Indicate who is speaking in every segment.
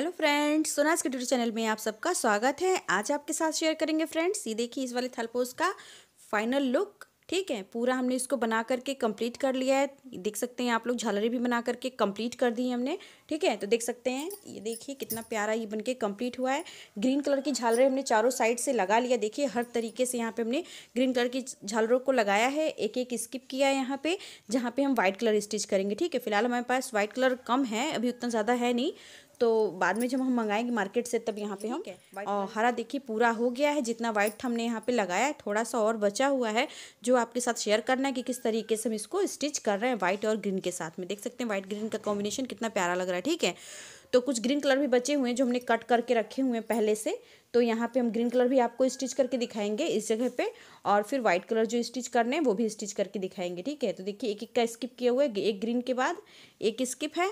Speaker 1: hello friends सोनाज के tutor channel में आप सबका स्वागत है आज आपके साथ शेयर करेंगे फ्रेंड्स ये देखिए इस वाले थलपोज का फाइनल लुक ठीक है पूरा हमने इसको बना करके कंप्लीट कर लिया है देख सकते हैं आप लोग झालरें भी बना करके कंप्लीट कर दी है हमने ठीक है तो देख सकते हैं ये देखिए कितना प्यारा ये बनके कंप्लीट हुआ है ग्रीन कलर की झालरें हमने चारों साइड से लगा लिया देखिए हर तरीके से यहाँ पे हमने ग्रीन कलर की झालरों को लगाया है एक एक स्किप किया है यहाँ पे जहाँ पे हम व्हाइट कलर स्टिच करेंगे ठीक है फिलहाल हमारे पास व्हाइट कलर कम है अभी उतना ज़्यादा है नहीं तो बाद में जब हम मंगाएंगे मार्केट से तब यहाँ पे हम और हरा देखिए पूरा हो गया है जितना व्हाइट हमने यहाँ पे लगाया है थोड़ा सा और बचा हुआ है जो आपके साथ शेयर करना है कि किस तरीके से हम इसको स्टिच कर रहे हैं वाइट और ग्रीन के साथ में देख सकते हैं व्हाइट ग्रीन का कॉम्बिनेशन कितना प्यारा लग रहा है है ठीक है तो कुछ ग्रीन कलर भी बचे हुए हैं जो हमने कट करके रखे हुए हैं पहले से तो यहाँ पे हम ग्रीन कलर भी आपको स्टिच करके दिखाएंगे इस जगह पे और फिर व्हाइट कलर जो स्टिच करने हैं वो भी स्टिच करके दिखाएंगे ठीक है तो देखिए एक एक का स्किप किया हुआ है एक ग्रीन के बाद एक स्किप है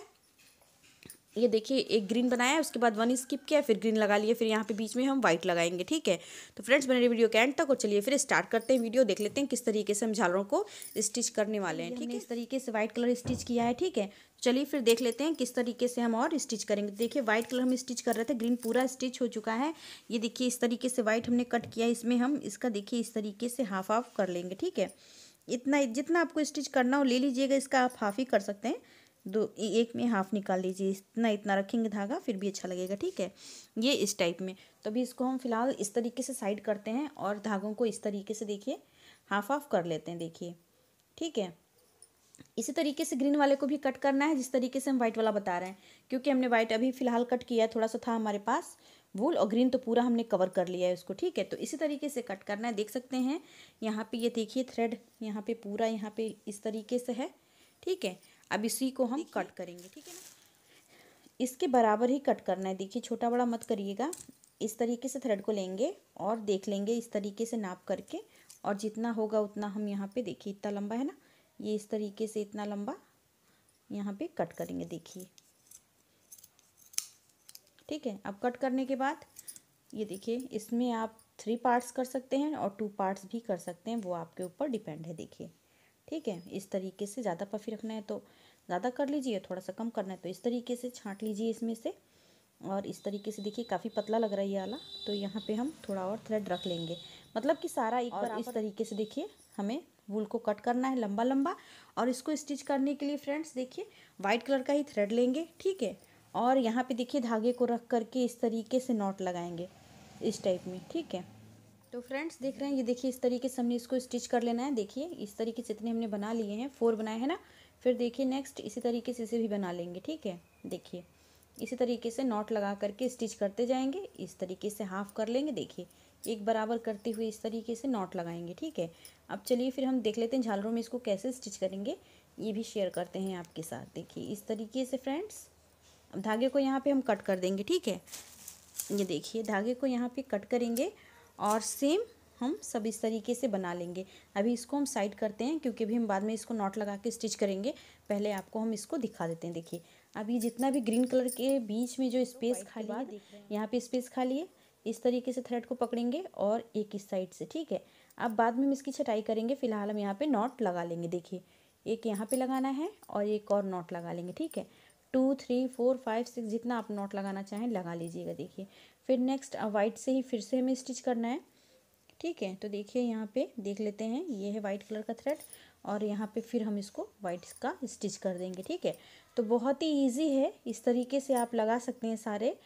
Speaker 1: ये देखिए एक ग्रीन बनाया उसके बाद वन स्किप किया फिर ग्रीन लगा लिए फिर यहाँ पे बीच में हम व्हाइट लगाएंगे ठीक है तो फ्रेंड्स बने वीडियो के एंड तक और चलिए फिर स्टार्ट करते हैं वीडियो देख लेते हैं किस तरीके से हम झालरों को स्टिच करने वाले हैं ठीक है इस तरीके से व्हाइट कलर स्टिच किया है ठीक है तो चलिए फिर देख लेते हैं किस तरीके से हम और स्टिच करेंगे देखिए व्हाइट कलर हम स्टिच कर रहे थे ग्रीन पूरा स्टिच हो चुका है ये देखिए इस तरीके से व्हाइट हमने कट किया इसमें हम इसका देखिए इस तरीके से हाफ हाफ कर लेंगे ठीक है इतना जितना आपको स्टिच करना हो ले लीजिएगा इसका आप हाफ ही कर सकते हैं दो एक में हाफ निकाल लीजिए इतना इतना रखेंगे धागा फिर भी अच्छा लगेगा ठीक है ये इस टाइप में तो अभी इसको हम फिलहाल इस तरीके से साइड करते हैं और धागों को इस तरीके से देखिए हाफ ऑफ कर लेते हैं देखिए ठीक है इसी तरीके से ग्रीन वाले को भी कट करना है जिस तरीके से हम व्हाइट वाला बता रहे हैं क्योंकि हमने व्हाइट अभी फिलहाल कट किया है थोड़ा सा था हमारे पास वूल और ग्रीन तो पूरा हमने कवर कर लिया है उसको ठीक है तो इसी तरीके से कट करना है देख सकते हैं यहाँ पे ये देखिए थ्रेड यहाँ पे पूरा यहाँ पे इस तरीके से है ठीक है अब इसी को हम कट करेंगे ठीक है ना इसके बराबर ही कट करना है देखिए छोटा बड़ा मत करिएगा इस तरीके से थ्रेड को लेंगे और देख लेंगे इस तरीके से नाप करके और जितना होगा उतना हम यहाँ पे देखिए इतना लंबा है ना ये इस तरीके से इतना लंबा यहाँ पे कट करेंगे देखिए ठीक है अब कट करने के बाद ये देखिए इसमें आप थ्री पार्ट्स कर सकते हैं और टू पार्ट्स भी कर सकते हैं वो आपके ऊपर डिपेंड है देखिए ठीक है इस तरीके से ज़्यादा पफी रखना है तो ज़्यादा कर लीजिए थोड़ा सा कम करना है तो इस तरीके से छाँट लीजिए इसमें से और इस तरीके से देखिए काफ़ी पतला लग रहा है ये आला तो यहाँ पे हम थोड़ा और थ्रेड रख लेंगे मतलब कि सारा एक बार इस तरीके से देखिए हमें वूल को कट करना है लंबा लंबा और इसको स्टिच करने के लिए फ्रेंड्स देखिए वाइट कलर का ही थ्रेड लेंगे ठीक है और यहाँ पे देखिए धागे को रख करके इस तरीके से नॉट लगाएंगे इस टाइप में ठीक है तो फ्रेंड्स देख रहे हैं ये देखिए इस तरीके से हमने इसको स्टिच कर लेना है देखिए इस तरीके से इतने हमने बना लिए हैं फोर बनाए हैं ना फिर देखिए नेक्स्ट इसी तरीके से इसे भी बना लेंगे ठीक है देखिए इसी तरीके से नॉट लगा करके स्टिच करते जाएंगे इस तरीके से हाफ कर लेंगे देखिए एक बराबर करते हुए इस तरीके से नॉट लगाएंगे ठीक है अब चलिए फिर हम देख लेते हैं झालरों में इसको कैसे स्टिच करेंगे ये भी शेयर करते हैं आपके साथ देखिए इस तरीके से फ्रेंड्स अब धागे को यहाँ पे हम कट कर देंगे ठीक है ये देखिए धागे को यहाँ पे कट करेंगे और सेम हम सब इस तरीके से बना लेंगे अभी इसको हम साइड करते हैं क्योंकि अभी हम बाद में इसको नॉट लगा के स्टिच करेंगे पहले आपको हम इसको दिखा देते हैं देखिए अब ये जितना भी ग्रीन कलर के बीच में जो स्पेस खाली है यहाँ पे स्पेस खाली है इस तरीके से थ्रेड को पकड़ेंगे और एक इस साइड से ठीक है अब बाद में हम इसकी छटाई करेंगे फिलहाल हम यहाँ पर नॉट लगा लेंगे देखिए एक यहाँ पर लगाना है और एक और नॉट लगा लेंगे ठीक है two three four five six जितना आप नॉट लगाना चाहें लगा लीजिएगा देखिए फिर नेक्स्ट वाइट से ही फिर से हमें स्टिच करना है ठीक है तो देखिए यहाँ पे देख लेते हैं ये है वाइट कलर का थ्रेड और यहाँ पे फिर हम इसको वाइट का स्टिच कर देंगे ठीक है तो बहुत ही इजी है इस तरीके से आप लगा सकते हैं सारे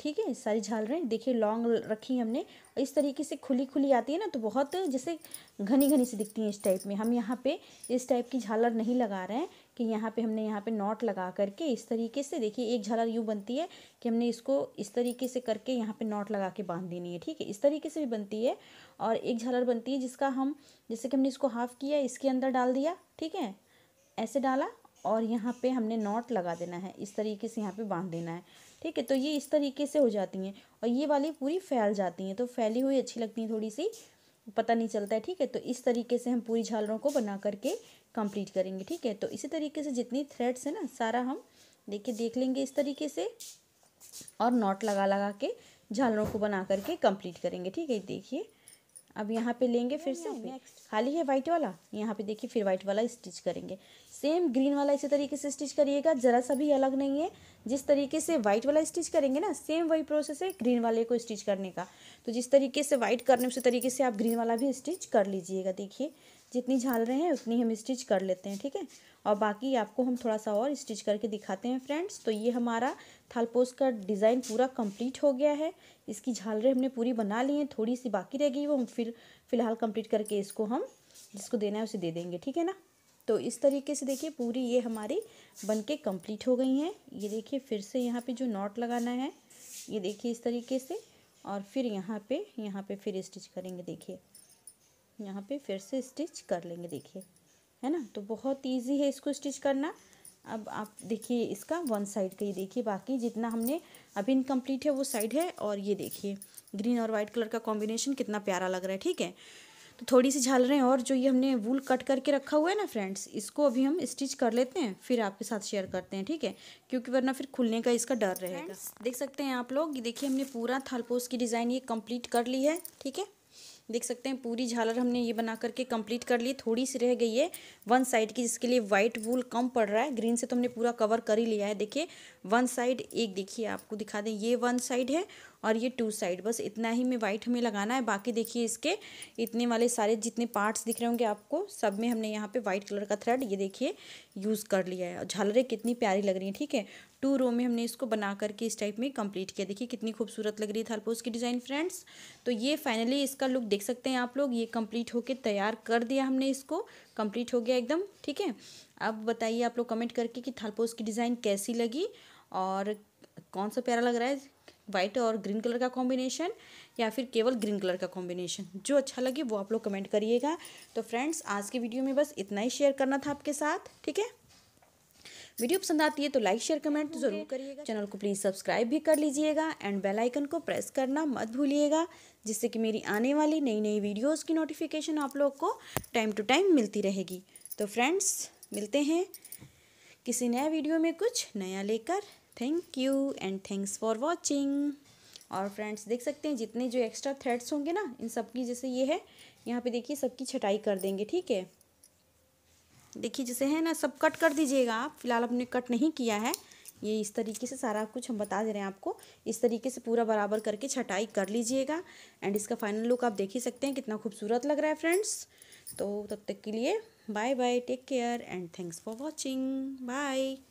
Speaker 1: ठीक है सारी झालरें देखिए लॉन्ग रखी हमने और इस तरीके से खुली खुली आती है ना तो बहुत जैसे घनी घनी सी दिखती हैं इस टाइप में हम यहाँ पे इस टाइप की झालर नहीं लगा रहे हैं कि यहाँ पे हमने यहाँ पे नॉट लगा करके इस तरीके से देखिए एक झालर यूँ बनती है कि हमने इसको इस तरीके से करके यहाँ पे नॉट लगा के बांध देनी है ठीक है इस तरीके से भी बनती है और एक झालर बनती है जिसका हम जैसे कि हमने इसको हाफ़ किया इसके अंदर डाल दिया ठीक है ऐसे डाला और यहाँ पे हमने नॉट लगा देना है इस तरीके से यहाँ पर बांध देना है ठीक है तो ये इस तरीके से हो जाती हैं और ये वाली पूरी फैल जाती हैं तो फैली हुई अच्छी लगती हैं थोड़ी सी पता नहीं चलता है ठीक है तो इस तरीके से हम पूरी झालरों को बना करके कंप्लीट करेंगे ठीक है तो इसी तरीके से जितनी थ्रेड्स है ना सारा हम देखिए देख लेंगे इस तरीके से और नॉट लगा लगा के झालरों को बना करके कंप्लीट करेंगे ठीक है देखिए अब यहाँ पे लेंगे फिर से खाली है व्हाइट वाला यहाँ पे देखिए फिर व्हाइट वाला स्टिच करेंगे सेम ग्रीन वाला इसी तरीके से स्टिच करिएगा ज़रा सा भी अलग नहीं है जिस तरीके से व्हाइट वाला स्टिच करेंगे ना सेम वही प्रोसेस है ग्रीन वाले को स्टिच करने का तो जिस तरीके से व्हाइट करने उसी तरीके से आप ग्रीन वाला भी स्टिच कर लीजिएगा देखिए जितनी झाल रहे हैं उतनी हम स्टिच कर लेते हैं ठीक है और बाकी आपको हम थोड़ा सा और स्टिच करके दिखाते हैं फ्रेंड्स तो ये हमारा थालपोस का डिज़ाइन पूरा कंप्लीट हो गया है इसकी झालरें हमने पूरी बना ली हैं थोड़ी सी बाकी रह गई वो हम फिर फिलहाल कंप्लीट करके इसको हम जिसको देना है उसे दे देंगे ठीक है ना तो इस तरीके से देखिए पूरी ये हमारी बन के कम्प्लीट हो गई हैं ये देखिए फिर से यहाँ पर जो नॉट लगाना है ये देखिए इस तरीके से और फिर यहाँ पर यहाँ पर फिर स्टिच करेंगे देखिए यहाँ पे फिर से स्टिच कर लेंगे देखिए है ना तो बहुत ईजी है इसको स्टिच करना अब आप देखिए इसका वन साइड का ही देखिए बाकी जितना हमने अभी इनकम्प्लीट है वो साइड है और ये देखिए ग्रीन और वाइट कलर का कॉम्बिनेशन कितना प्यारा लग रहा है ठीक है तो थोड़ी सी झाल रहे हैं और जो ये हमने वूल कट करके रखा हुआ है ना फ्रेंड्स इसको अभी हम स्टिच कर लेते हैं फिर आपके साथ शेयर करते हैं ठीक है क्योंकि वरना फिर खुलने का इसका डर रहेगा देख सकते हैं आप लोग देखिए हमने पूरा थालपोस की डिज़ाइन ये कंप्लीट कर ली है ठीक है देख सकते हैं पूरी झालर हमने ये बना करके कंप्लीट कर ली थोड़ी सी रह गई है वन साइड की जिसके लिए व्हाइट वूल कम पड़ रहा है ग्रीन से तो हमने पूरा कवर कर ही लिया है देखिए वन साइड एक देखिए आपको दिखा दें ये वन साइड है और ये टू साइड बस इतना ही में वाइट हमें लगाना है बाकी देखिए इसके इतने वाले सारे जितने पार्ट्स दिख रहे होंगे आपको सब में हमने यहाँ पे वाइट कलर का थ्रेड ये देखिए यूज़ कर लिया है और झालरें कितनी प्यारी लग रही हैं ठीक है टू रो में हमने इसको बना करके इस टाइप में कंप्लीट किया देखिए कितनी खूबसूरत लग रही है थालपोस की डिज़ाइन फ्रेंड्स तो ये फाइनली इसका लुक देख सकते हैं आप लोग ये कंप्लीट होके तैयार कर दिया हमने इसको कंप्लीट हो गया एकदम ठीक है अब बताइए आप लोग कमेंट करके कि थालपोस की डिज़ाइन कैसी लगी और कौन सा प्यारा लग रहा है वाइट और ग्रीन कलर का कॉम्बिनेशन या फिर केवल ग्रीन कलर का कॉम्बिनेशन जो अच्छा लगे वो आप लोग कमेंट करिएगा तो फ्रेंड्स आज के वीडियो में बस इतना ही शेयर करना था आपके साथ ठीक है वीडियो पसंद आती है तो लाइक शेयर कमेंट जरूर करिएगा चैनल को प्लीज़ सब्सक्राइब भी कर लीजिएगा एंड बेल आइकन को प्रेस करना मत भूलिएगा जिससे कि मेरी आने वाली नई नई वीडियोज़ की नोटिफिकेशन आप लोग को टाइम टू टाइम मिलती रहेगी तो फ्रेंड्स मिलते हैं किसी नए वीडियो में कुछ नया लेकर thank you and thanks for watching और फ्रेंड्स देख सकते हैं जितने जो एक्स्ट्रा थ्रेड्स होंगे ना इन सबकी जैसे ये है यहाँ पे देखिए सबकी छटाई कर देंगे ठीक है देखिए जैसे है ना सब कट कर दीजिएगा आप फिलहाल हमने कट नहीं किया है ये इस तरीके से सारा कुछ हम बता दे रहे हैं आपको इस तरीके से पूरा बराबर करके छटाई कर लीजिएगा एंड इसका फाइनल लुक आप देख ही सकते हैं कितना खूबसूरत लग रहा है फ्रेंड्स तो तब तक के लिए bye bye take care and thanks for watching bye